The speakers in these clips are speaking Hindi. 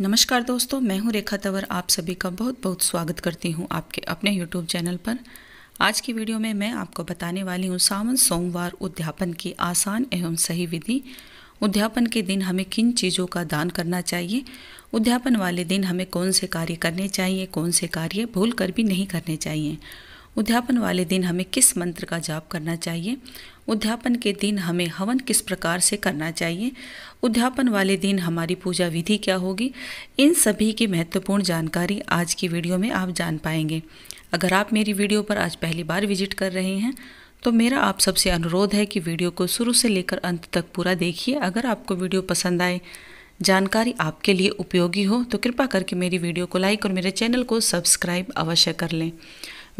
नमस्कार दोस्तों मैं हूं रेखा तंवर आप सभी का बहुत बहुत स्वागत करती हूं आपके अपने यूट्यूब चैनल पर आज की वीडियो में मैं आपको बताने वाली हूं सावन सोमवार उद्यापन की आसान एवं सही विधि उद्यापन के दिन हमें किन चीज़ों का दान करना चाहिए उद्यापन वाले दिन हमें कौन से कार्य करने चाहिए कौन से कार्य भूल कर भी नहीं करने चाहिए उद्यापन वाले दिन हमें किस मंत्र का जाप करना चाहिए उद्यापन के दिन हमें हवन किस प्रकार से करना चाहिए उद्यापन वाले दिन हमारी पूजा विधि क्या होगी इन सभी की महत्वपूर्ण जानकारी आज की वीडियो में आप जान पाएंगे अगर आप मेरी वीडियो पर आज पहली बार विजिट कर रहे हैं तो मेरा आप सबसे अनुरोध है कि वीडियो को शुरू से लेकर अंत तक पूरा देखिए अगर आपको वीडियो पसंद आए जानकारी आपके लिए उपयोगी हो तो कृपा करके मेरी वीडियो को लाइक और मेरे चैनल को सब्सक्राइब अवश्य कर लें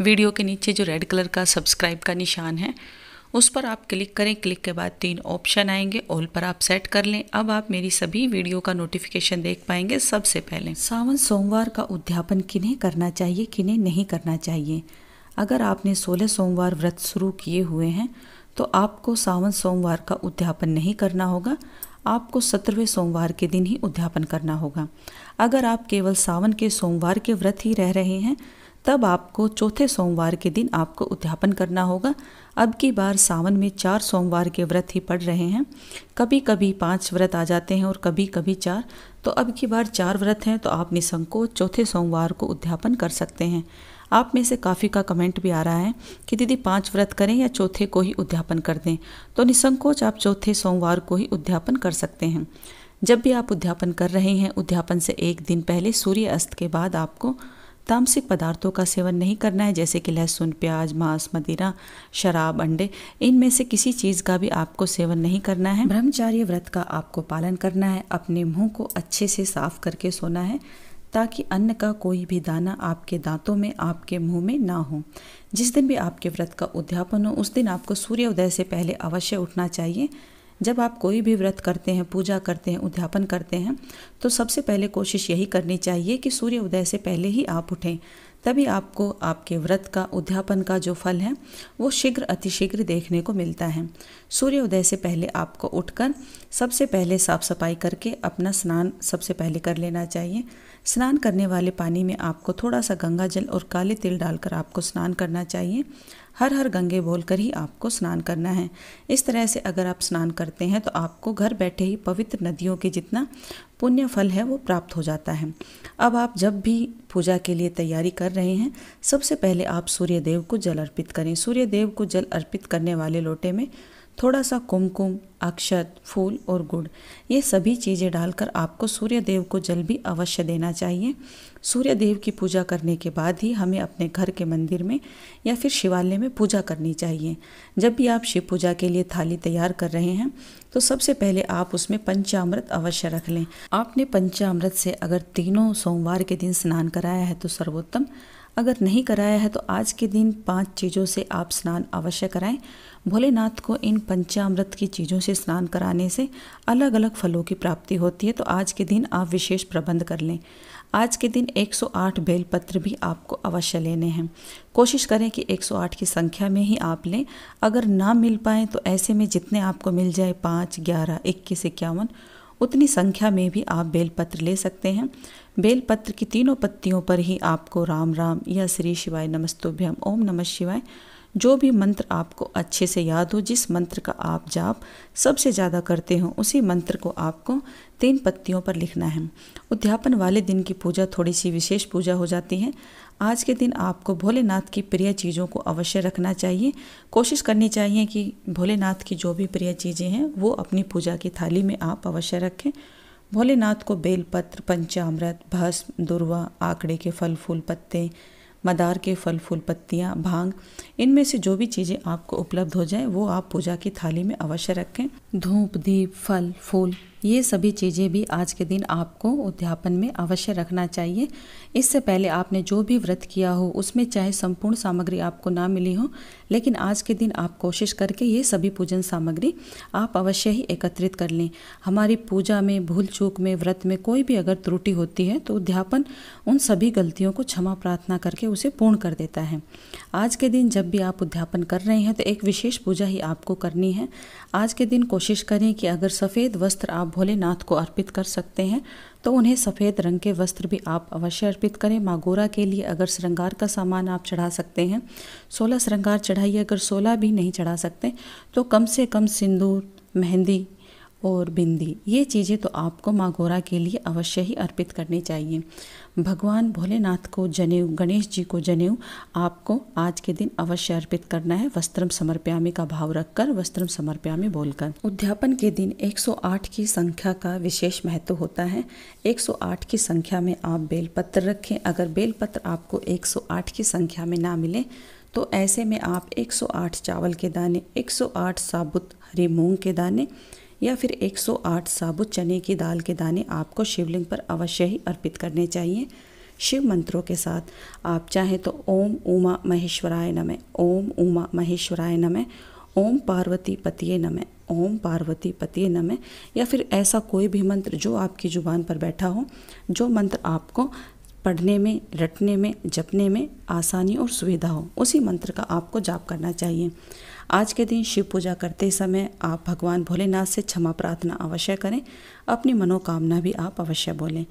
वीडियो के नीचे जो रेड कलर का सब्सक्राइब का निशान है उस पर आप क्लिक करें क्लिक के बाद तीन ऑप्शन आएंगे ऑल पर आप सेट कर लें अब आप मेरी सभी वीडियो का नोटिफिकेशन देख पाएंगे सबसे पहले सावन सोमवार का उद्यापन किन्हें करना चाहिए किन्हें नहीं करना चाहिए अगर आपने सोलह सोमवार व्रत शुरू किए हुए हैं तो आपको सावन सोमवार का उद्यापन नहीं करना होगा आपको सत्रहवें सोमवार के दिन ही उद्यापन करना होगा अगर आप केवल सावन के सोमवार के व्रत ही रह रहे हैं तब आपको चौथे सोमवार के दिन आपको उद्यापन करना होगा अब की बार सावन में चार सोमवार के व्रत ही पड़ रहे हैं कभी कभी पांच व्रत आ जाते हैं और कभी कभी चार तो अब की बार चार व्रत हैं तो आप निसंकोच चौथे सोमवार को उद्यापन कर सकते हैं आप में से काफ़ी का कमेंट भी आ रहा है कि दीदी पांच व्रत करें या चौथे को ही उद्यापन कर दें तो निसंकोच आप चौथे सोमवार को ही उद्यापन कर सकते हैं जब भी आप उद्यापन कर रहे हैं उद्यापन से एक दिन पहले सूर्य अस्त के बाद आपको तामसिक पदार्थों का सेवन नहीं करना है जैसे कि लहसुन प्याज मांस मदिरा शराब अंडे इनमें से किसी चीज़ का भी आपको सेवन नहीं करना है ब्रह्मचार्य व्रत का आपको पालन करना है अपने मुंह को अच्छे से साफ करके सोना है ताकि अन्न का कोई भी दाना आपके दांतों में आपके मुंह में ना हो जिस दिन भी आपके व्रत का उद्यापन हो उस दिन आपको सूर्योदय से पहले अवश्य उठना चाहिए जब आप कोई भी व्रत करते हैं पूजा करते हैं उद्यापन करते हैं तो सबसे पहले कोशिश यही करनी चाहिए कि सूर्य उदय से पहले ही आप उठें तभी आपको आपके व्रत का उद्यापन का जो फल है वो शीघ्र अतिशीघ्र देखने को मिलता है सूर्य उदय से पहले आपको उठकर सबसे पहले साफ सफाई करके अपना स्नान सबसे पहले कर लेना चाहिए स्नान करने वाले पानी में आपको थोड़ा सा गंगा जल और काले तिल डालकर आपको स्नान करना चाहिए हर हर गंगे बोलकर ही आपको स्नान करना है इस तरह से अगर आप स्नान करते हैं तो आपको घर बैठे ही पवित्र नदियों के जितना पुण्य फल है वो प्राप्त हो जाता है अब आप जब भी पूजा के लिए तैयारी कर रहे हैं सबसे पहले आप सूर्यदेव को जल अर्पित करें सूर्यदेव को जल अर्पित करने वाले लोटे में थोड़ा सा कुमकुम अक्षत फूल और गुड़ ये सभी चीज़ें डालकर आपको सूर्य देव को जल भी अवश्य देना चाहिए सूर्य देव की पूजा करने के बाद ही हमें अपने घर के मंदिर में या फिर शिवालय में पूजा करनी चाहिए जब भी आप शिव पूजा के लिए थाली तैयार कर रहे हैं तो सबसे पहले आप उसमें पंचामृत अवश्य रख लें आपने पंचामृत से अगर तीनों सोमवार के दिन स्नान कराया है तो सर्वोत्तम अगर नहीं कराया है तो आज के दिन पांच चीज़ों से आप स्नान अवश्य कराएं भोलेनाथ को इन पंचामृत की चीज़ों से स्नान कराने से अलग अलग फलों की प्राप्ति होती है तो आज के दिन आप विशेष प्रबंध कर लें आज के दिन 108 बेलपत्र भी आपको अवश्य लेने हैं कोशिश करें कि 108 की संख्या में ही आप लें अगर ना मिल पाएँ तो ऐसे में जितने आपको मिल जाए पाँच ग्यारह इक्कीस इक्यावन उतनी संख्या में भी आप बेलपत्र ले सकते हैं बेलपत्र की तीनों पत्तियों पर ही आपको राम राम या श्री शिवाय नमस्तुभ्यम ओम नमः शिवाय जो भी मंत्र आपको अच्छे से याद हो जिस मंत्र का आप जाप सबसे ज़्यादा करते हो उसी मंत्र को आपको तीन पत्तियों पर लिखना है उद्यापन वाले दिन की पूजा थोड़ी सी विशेष पूजा हो जाती है आज के दिन आपको भोलेनाथ की प्रिय चीज़ों को अवश्य रखना चाहिए कोशिश करनी चाहिए कि भोलेनाथ की जो भी प्रिय चीज़ें हैं वो अपनी पूजा की थाली में आप अवश्य रखें भोलेनाथ को बेलपत्र पंचामृत भस्म दुर्वा आकड़े के फल फूल पत्ते मदार के फल फूल पत्तियाँ भांग इनमें से जो भी चीज़ें आपको उपलब्ध हो जाए वो आप पूजा की थाली में अवश्य रखें धूप दीप फल फूल ये सभी चीज़ें भी आज के दिन आपको उद्यापन में अवश्य रखना चाहिए इससे पहले आपने जो भी व्रत किया हो उसमें चाहे संपूर्ण सामग्री आपको ना मिली हो लेकिन आज के दिन आप कोशिश करके ये सभी पूजन सामग्री आप अवश्य ही एकत्रित कर लें हमारी पूजा में भूल चूक में व्रत में कोई भी अगर त्रुटि होती है तो उद्यापन उन सभी गलतियों को क्षमा प्रार्थना करके उसे पूर्ण कर देता है आज के दिन जब भी आप उद्यापन कर रहे हैं तो एक विशेष पूजा ही आपको करनी है आज के दिन कोशिश करें कि अगर सफ़ेद वस्त्र आप आप भोलेनाथ को अर्पित कर सकते हैं तो उन्हें सफ़ेद रंग के वस्त्र भी आप अवश्य अर्पित करें मागोरा के लिए अगर श्रृंगार का सामान आप चढ़ा सकते हैं सोलह श्रृंगार चढ़ाइए अगर सोलह भी नहीं चढ़ा सकते तो कम से कम सिंदूर मेहंदी और बिंदी ये चीज़ें तो आपको माँ गोरा के लिए अवश्य ही अर्पित करनी चाहिए भगवान भोलेनाथ को जनेऊ गणेश जी को जनेऊ आपको आज के दिन अवश्य अर्पित करना है वस्त्रम समर्प्यामी का भाव रखकर वस्त्रम समर्प्यामी बोलकर उद्यापन के दिन 108 की संख्या का विशेष महत्व होता है 108 की संख्या में आप बेलपत्र रखें अगर बेलपत्र आपको 108 की संख्या में ना मिले तो ऐसे में आप 108 चावल के दाने 108 साबुत हरी मूंग के दाने या फिर 108 साबुत चने की दाल के दाने आपको शिवलिंग पर अवश्य ही अर्पित करने चाहिए शिव मंत्रों के साथ आप चाहें तो ओम उमा महेश्वराय नमः ओम उमा महेश्वराय नमः ओम पार्वती पतिये नमः ओम पार्वती पतिये नमः या फिर ऐसा कोई भी मंत्र जो आपकी ज़ुबान पर बैठा हो जो मंत्र आपको पढ़ने में रटने में जपने में आसानी और सुविधा हो उसी मंत्र का आपको जाप करना चाहिए आज के दिन शिव पूजा करते समय आप भगवान भोलेनाथ से क्षमा प्रार्थना अवश्य करें अपनी मनोकामना भी आप अवश्य बोलें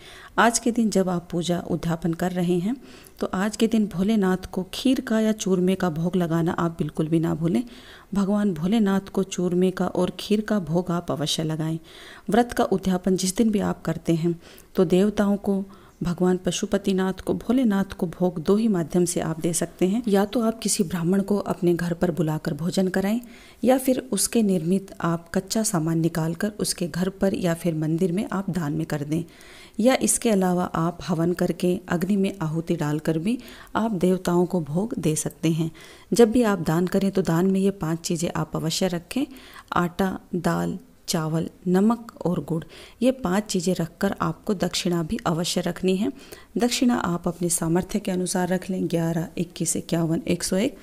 आज के दिन जब आप पूजा उद्यापन कर रहे हैं तो आज के दिन भोलेनाथ को खीर का या चूरमे का भोग लगाना आप बिल्कुल भी ना भूलें भगवान भोलेनाथ को चूरमे का और खीर का भोग आप अवश्य लगाएं व्रत का उद्यापन जिस दिन भी आप करते हैं तो देवताओं को भगवान पशुपतिनाथ को भोलेनाथ को भोग दो ही माध्यम से आप दे सकते हैं या तो आप किसी ब्राह्मण को अपने घर पर बुलाकर भोजन कराएं या फिर उसके निर्मित आप कच्चा सामान निकाल कर उसके घर पर या फिर मंदिर में आप दान में कर दें या इसके अलावा आप हवन करके अग्नि में आहुति डालकर भी आप देवताओं को भोग दे सकते हैं जब भी आप दान करें तो दान में ये पांच चीज़ें आप अवश्य रखें आटा दाल चावल नमक और गुड़ ये पांच चीज़ें रखकर आपको दक्षिणा भी अवश्य रखनी है दक्षिणा आप अपने सामर्थ्य के अनुसार रख लें ग्यारह इक्कीस इक्यावन एक सौ एक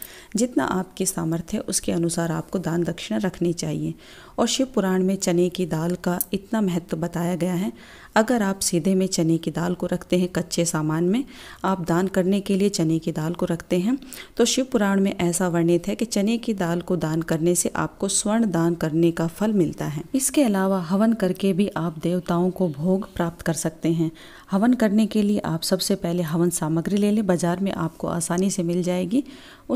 जितना आपके सामर्थ्य उसके अनुसार आपको दान दक्षिणा रखनी चाहिए और शिव पुराण में चने की दाल का इतना महत्व बताया गया है अगर आप सीधे में चने की दाल को रखते हैं कच्चे सामान में आप दान करने के लिए चने की दाल को रखते हैं तो शिव पुराण में ऐसा वर्णित है कि चने की दाल को दान करने से आपको स्वर्ण दान करने का फल मिलता है इसके अलावा हवन करके भी आप देवताओं को भोग प्राप्त कर सकते हैं हवन करने के लिए आप सबसे पहले हवन सामग्री ले लें बाज़ार में आपको आसानी से मिल जाएगी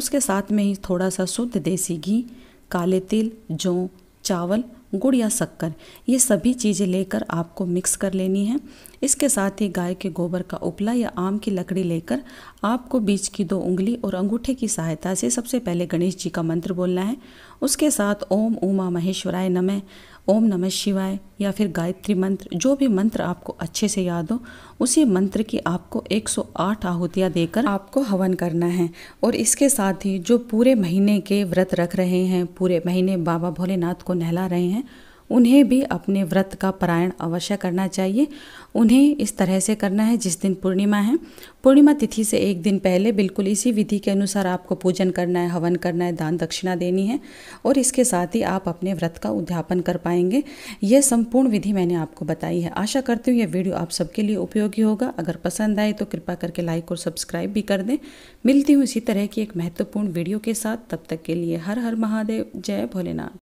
उसके साथ में ही थोड़ा सा शुद्ध देसी घी काले तिल जौ चावल गुड़ या शक्कर ये सभी चीज़ें लेकर आपको मिक्स कर लेनी है इसके साथ ही गाय के गोबर का उपला या आम की लकड़ी लेकर आपको बीच की दो उंगली और अंगूठे की सहायता से सबसे पहले गणेश जी का मंत्र बोलना है उसके साथ ओम उमा महेश्वराय नमः ओम नमः शिवाय या फिर गायत्री मंत्र जो भी मंत्र आपको अच्छे से याद हो उसी मंत्र की आपको 108 आहुतियाँ देकर आपको हवन करना है और इसके साथ ही जो पूरे महीने के व्रत रख रहे हैं पूरे महीने बाबा भोलेनाथ को नहला रहे हैं उन्हें भी अपने व्रत का पारायण अवश्य करना चाहिए उन्हें इस तरह से करना है जिस दिन पूर्णिमा है पूर्णिमा तिथि से एक दिन पहले बिल्कुल इसी विधि के अनुसार आपको पूजन करना है हवन करना है दान दक्षिणा देनी है और इसके साथ ही आप अपने व्रत का उद्यापन कर पाएंगे यह संपूर्ण विधि मैंने आपको बताई है आशा करती हूँ यह वीडियो आप सबके लिए उपयोगी होगा अगर पसंद आए तो कृपा करके लाइक और सब्सक्राइब भी कर दें मिलती हूँ इसी तरह की एक महत्वपूर्ण वीडियो के साथ तब तक के लिए हर हर महादेव जय भोलेनाथ